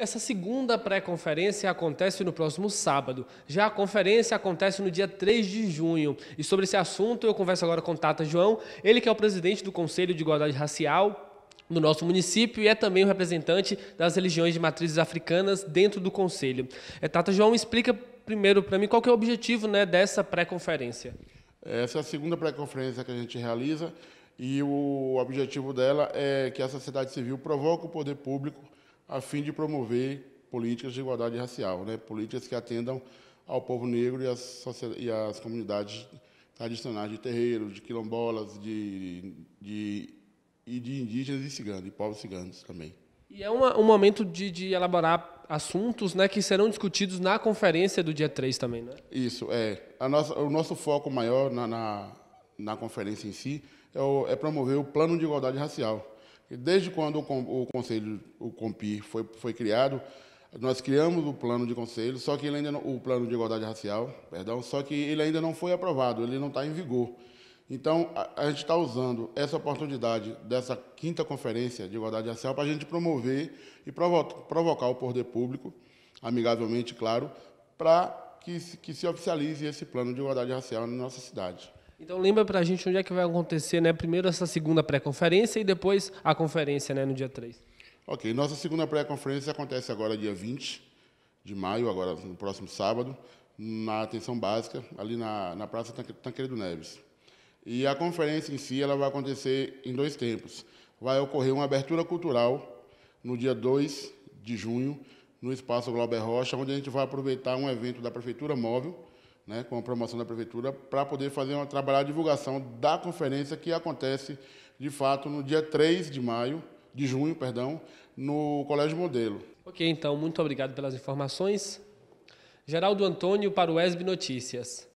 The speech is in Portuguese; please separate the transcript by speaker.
Speaker 1: Essa segunda pré-conferência acontece no próximo sábado. Já a conferência acontece no dia 3 de junho. E sobre esse assunto eu converso agora com Tata João, ele que é o presidente do Conselho de Igualdade Racial no nosso município e é também o representante das religiões de matrizes africanas dentro do conselho. É, Tata João, explica primeiro para mim qual é o objetivo né, dessa
Speaker 2: pré-conferência. Essa é a segunda pré-conferência que a gente realiza e o objetivo dela é que a sociedade civil provoque o poder público a fim de promover políticas de igualdade racial, né? políticas que atendam ao povo negro e às, e às comunidades tradicionais de terreiros, de quilombolas, de, de, e de indígenas e ciganos, e povos ciganos também.
Speaker 1: E é uma, um momento de, de
Speaker 2: elaborar assuntos né, que serão discutidos na conferência do dia 3 também, né? Isso, é. A nossa, o nosso foco maior na, na, na conferência em si é, o, é promover o plano de igualdade racial, Desde quando o conselho, o COMPIR, foi, foi criado, nós criamos o plano de conselho, só que ele ainda não, o plano de igualdade racial, perdão, só que ele ainda não foi aprovado, ele não está em vigor. Então, a, a gente está usando essa oportunidade dessa quinta conferência de igualdade racial para a gente promover e provo provocar o poder público, amigavelmente, claro, para que, que se oficialize esse plano de igualdade racial na nossa cidade.
Speaker 1: Então lembra para a gente onde é que vai acontecer, né? Primeiro essa segunda
Speaker 2: pré-conferência e depois a conferência, né, no dia 3. OK, nossa segunda pré-conferência acontece agora dia 20 de maio, agora no próximo sábado, na atenção básica, ali na, na Praça Tancredo Neves. E a conferência em si, ela vai acontecer em dois tempos. Vai ocorrer uma abertura cultural no dia 2 de junho, no Espaço Glauber Rocha, onde a gente vai aproveitar um evento da Prefeitura Móvel, né, com a promoção da prefeitura, para poder fazer uma, trabalhar a divulgação da conferência que acontece, de fato, no dia 3 de maio, de junho, perdão, no Colégio Modelo. Ok, então, muito obrigado pelas informações. Geraldo Antônio para o ESB Notícias.